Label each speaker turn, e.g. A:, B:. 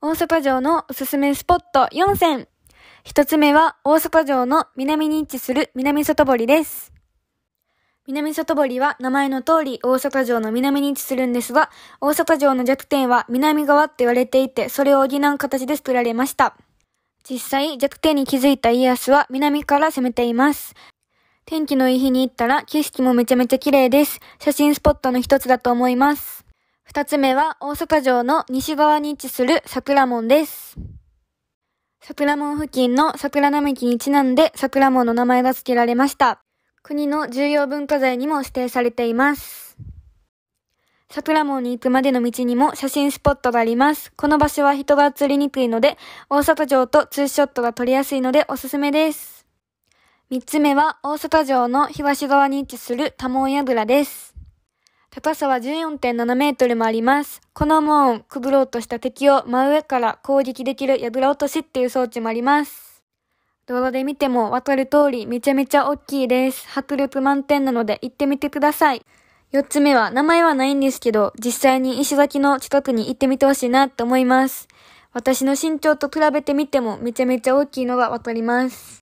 A: 大阪城のおすすめスポット4選。一つ目は大阪城の南に位置する南外堀です。南外堀は名前の通り大阪城の南に位置するんですが、大阪城の弱点は南側って言われていて、それを補う形で作られました。実際、弱点に気づいた家康は南から攻めています。天気のいい日に行ったら景色もめちゃめちゃ綺麗です。写真スポットの一つだと思います。二つ目は大阪城の西側に位置する桜門です。桜門付近の桜並木にちなんで桜門の名前が付けられました。国の重要文化財にも指定されています。桜門に行くまでの道にも写真スポットがあります。この場所は人が映りにくいので、大阪城とツーショットが撮りやすいのでおすすめです。三つ目は大阪城の東側に位置する多聞櫓です。高さは14.7メートルもあります。この門をくぐろうとした敵を真上から攻撃できるら落としっていう装置もあります。動画で見てもわかる通りめちゃめちゃ大きいです。迫力満点なので行ってみてください。4つ目は名前はないんですけど、実際に石崎の近くに行ってみてほしいなって思います。私の身長と比べてみてもめちゃめちゃ大きいのがわかります。